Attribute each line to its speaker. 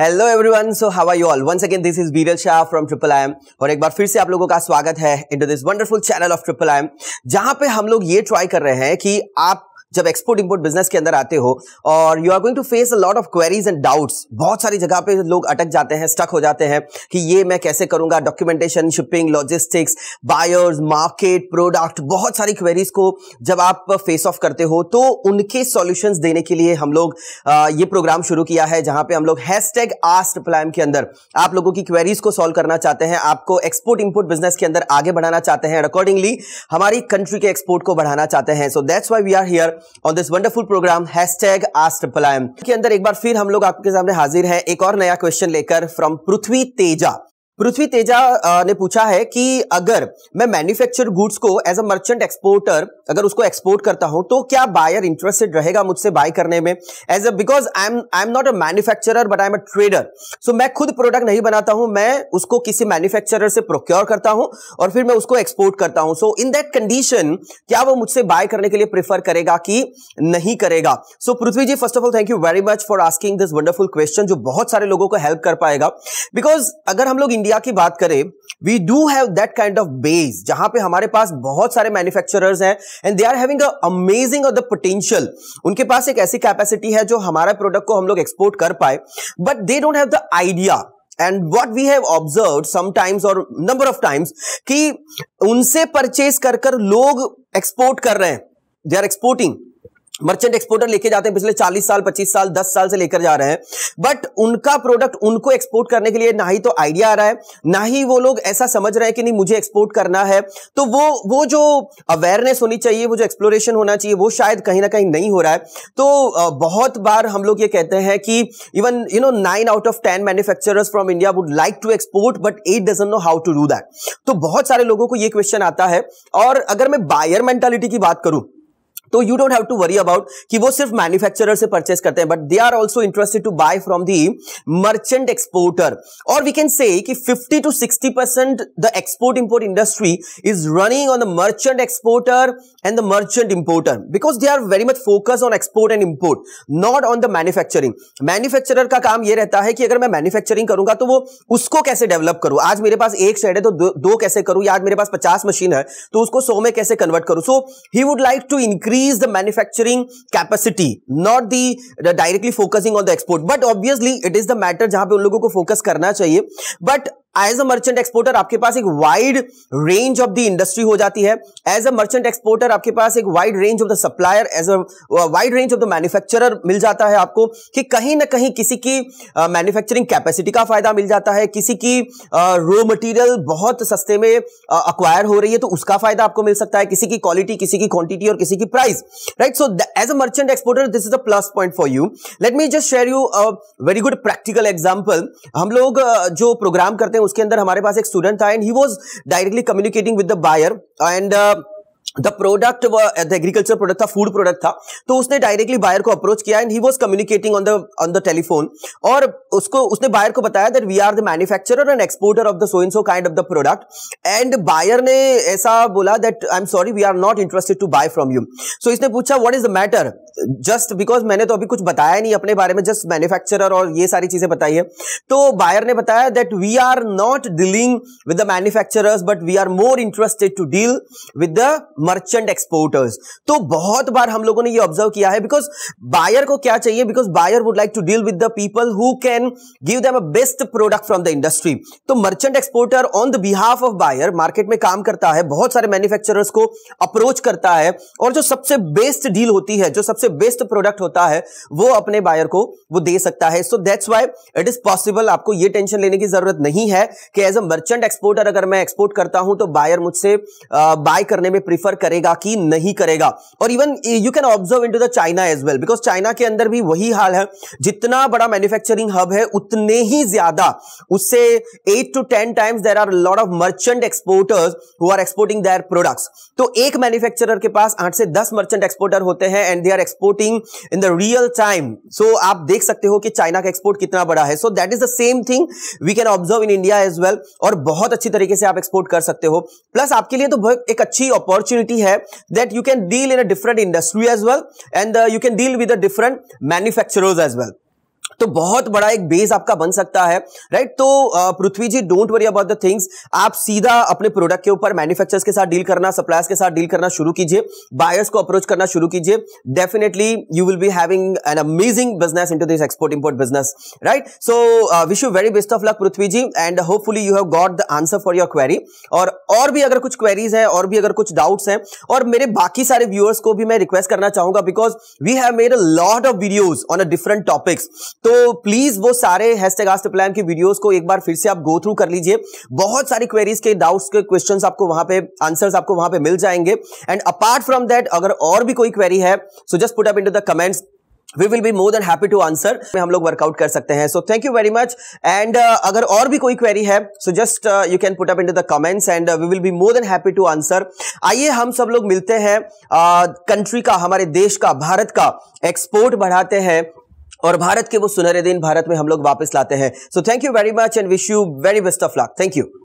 Speaker 1: hello everyone so how are you all once again this is Biral Shah from triple I M और एक बार फिर से आप लोगों का स्वागत है into this wonderful channel of triple I M जहां पे हम लोग ये ट्राई कर रहे हैं कि आप जब एक्सपोर्ट इंपोर्ट बिजनेस के अंदर आते हो और you are going to face a lot of queries and doubts बहुत सारी जगह पे लोग अटक जाते हैं स्टक हो जाते हैं कि ये मैं कैसे करूंगा documentation shipping logistics buyers market product बहुत सारी क्वेरीज को जब आप फेस ऑफ करते हो तो उनके सॉल्यूशंस देने के लिए हम लोग ये प्रोग्राम शुरू किया है जहां पे हम लोग हैशटैग आस्ट प्लान के अंदर आप लोगों की क्वेरीज को सॉल्व करना चाहते हैं आपको एक्सपोर्ट इंपोर्ट बिजनेस के अंदर आगे बढ़ाना चाहते हैं अकॉर्डिंगली हमारी कंट्री के एक्सपोर्ट को बढ़ाना चाहते हैं so that's why we are here on this wonderful program hashtag आस्ट के अंदर एक बार फिर हम लोग आपके सामने हाजिर हैं एक और नया क्वेश्चन लेकर फ्रॉम पृथ्वी तेजा पृथ्वी तेजा ने पूछा है कि अगर मैं मैन्युफैक्चर गुड्स को एज अ मर्चेंट एक्सपोर्टर अगर उसको एक्सपोर्ट करता हूं तो क्या बायर इंटरेस्टेड रहेगा मुझसे बाय करने में as a because I am I am not a manufacturer but I am a trader so मैं खुद प्रोडक्ट नहीं बनाता हूं मैं उसको किसी मैन्युफैक्चरर से प्रोक्योर करता हूं और फिर मैं उसको एक्सपोर्ट करता हूं सो इन दैट कंडीशन क्या वो मुझसे बाय करने के लिए प्रिफर करेगा कि नहीं करेगा so so, Prithvi ji first of all thank you very much for asking this wonderful question जो बहुत सारे लोगों को हेल्प कर पाएगा बिकॉज अगर हम लोग इंडिया की बात करें we do have that kind of base जहां पे हमारे पास बहुत सारे मैन्युफैक्चरर्स हैं and they are having amazing of the potential उनके पास एक ऐसी कैपेसिटी है जो हमारा प्रोडक्ट को हम लोग एक्सपोर्ट कर पाए but they don't have the idea and what we have observe sometimes और नंबर ऑफ टाइम्स कि उनसे परचेज कर कर लोग एक्सपोर्ट कर रहे हैं they are exporting merchant exporter लेके जाते हैं पिछले 40 साल 25 साल 10 साल से लेकर जा रहे हैं बट उनका प्रोडक्ट उनको एक्सपोर्ट करने के लिए ना ही तो आइडिया आ रहा है ना ही वो लोग ऐसा समझ रहे हैं कि नहीं मुझे एक्सपोर्ट करना है तो वो वो जो अवेयरनेस होनी चाहिए वो जो एक्सप्लोरेशन होना चाहिए वो शायद कहीं ना कहीं नहीं हो रहा है तो बहुत बार हम लोग ये कहते हैं कि even you know nine out of ten manufacture from India would like to export but eight doesn't know how to do that तो बहुत सारे लोगों को ये क्वेश्चन आता है और अगर मैं बायर मेंटालिटी की बात करूं तो you don't have to worry about कि वो सिर्फ मैन्युफैक्चरर से परचेस करते हैं but they are also interested to buy from the merchant exporter और वी कैन से कि 50 to 60 percent the export import industry is running on the merchant exporter and the merchant importer because they are very much focus on export and import not on the manufacturing manufacturer का काम यह रहता है कि अगर मैं manufacturing करूंगा तो वो उसको कैसे डेवलप करूं आज मेरे पास एक शेड है तो दो, दो कैसे करूं या आज मेरे पास पचास मशीन है तो उसको सौ में कैसे कन्वर्ट करूं so he would like to increase increase the manufacturing capacity not the, the directly focusing on the export but obviously it is the matter jahan pe un logo ko focus karna chahiye but as a merchant exporter आपके पास एक wide range of the industry हो जाती है as a merchant exporter आपके पास एक wide range of the supplier as a wide range of the manufacturer मिल जाता है आपको कि कहीं ना कहीं किसी की मैन्युफैक्चरिंग uh, कैपेसिटी का फायदा मिल जाता है किसी की रो uh, मटेरियल बहुत सस्ते में अक्वायर uh, हो रही है तो उसका फायदा आपको मिल सकता है किसी की क्वालिटी किसी की क्वांटिटी और किसी की price right so as a merchant exporter this is a plus point for you let me just share you very good practical example हम लोग uh, जो प्रोग्राम करते हैं हैं उसके अंदर हमारे पास एक स्टूडेंट था and he was directly communicating with the buyer and the product the agriculture product था फूड प्रोडक्ट था तो उसने डायरेक्टली बायर को अप्रोच किया and he was communicating on the on the telephone और उसको उसने बायर को बताया that we are the manufacturer and exporter of the so in so kind of the product and buyer ने ऐसा बोला that I am sorry we are not interested to buy from you so इसने पूछा what is the matter just because मैंने तो अभी कुछ बताया नहीं अपने बारे में जस्ट मैन्युफैक्चरर और ये सारी चीजें बताई है तो बायर ने बताया that we are not dealing with the manufacture but we are more interested to deal with the merchant exporters तो बहुत बार हम लोगों ने ये ऑब्जर्व किया है बिकॉज बायर को क्या चाहिए because buyer would like to deal with the people who can give them a best product from the industry तो merchant exporter on the behalf of buyer market में काम करता है बहुत सारे मैन्युफैक्चरर्स को अप्रोच करता है और जो सबसे बेस्ट डील होती है जो सबसे बेस्ट प्रोडक्ट होता है वो अपने बायर को वो दे सकता है so that's why it is possible आपको ये टेंशन लेने की जरूरत नहीं है कि एज अ मर्चेंट एक्सपोर्टर अगर मैं एक्सपोर्ट करता हूं तो बायर मुझसे बाय करने में प्रीफर प्रेफर करेगा कि नहीं करेगा और even you can observe into the China as well because China के अंदर भी वही हाल है जितना बड़ा मैन्युफैक्चरिंग हब है उतने ही ज्यादा उससे eight to ten times there are lot of merchant exporters who are exporting their products तो एक मैन्युफैक्चरर के पास आठ से दस मर्चेंट एक्सपोर्टर होते हैं and they are exporting in the real time so आप देख सकते हो कि चाइना का एक्सपोर्ट कितना बड़ा है so that is the same thing we can observe in India as well और बहुत अच्छी तरीके से आप एक्सपोर्ट कर सकते हो प्लस आपके लिए तो एक अच्छी opportunity flexibility hai that you can deal in a different industry as well and uh, you can deal with the different manufacturers as well तो बहुत बड़ा एक बेस आपका बन सकता है राइट तो Prithvi ji don't worry about the things आप सीधा अपने प्रोडक्ट के ऊपर मैन्युफैक्चरर्स के साथ डील करना सप्लायर्स के साथ डील करना शुरू कीजिए बायर्स को अप्रोच करना शुरू कीजिए definitely you will be having an amazing business into this export import business right so wish you very best of luck Prithvi ji and hopefully you have got the answer for your query और और भी अगर कुछ queries हैं और भी अगर कुछ डाउट्स हैं और मेरे बाकी सारे व्यूअर्स को भी मैं रिक्वेस्ट करना चाहूंगा because we have made a lot of videos on a different topics तो तो प्लीज वो सारे हैशटैग आस्ट प्लान की वीडियोस को एक बार फिर से आप गो थ्रू कर लीजिए बहुत सारी क्वेरीज के डाउट्स के क्वेश्चन आपको वहां पे आंसर्स आपको वहां पे मिल जाएंगे एंड अपार्ट फ्रॉम दैट अगर और भी कोई क्वेरी है so just put up into the comments we will be more than happy to answer में हम लोग वर्कआउट कर सकते हैं so thank you very much and अगर और भी कोई क्वेरी है so just you can put up in the comments and we will be more than happy to answer आइए हम सब लोग मिलते हैं कंट्री uh, का हमारे देश का भारत का एक्सपोर्ट बढ़ाते हैं और भारत के वो सुनहरे दिन भारत में हम लोग वापस लाते हैं so thank you very much and wish you very best of luck thank you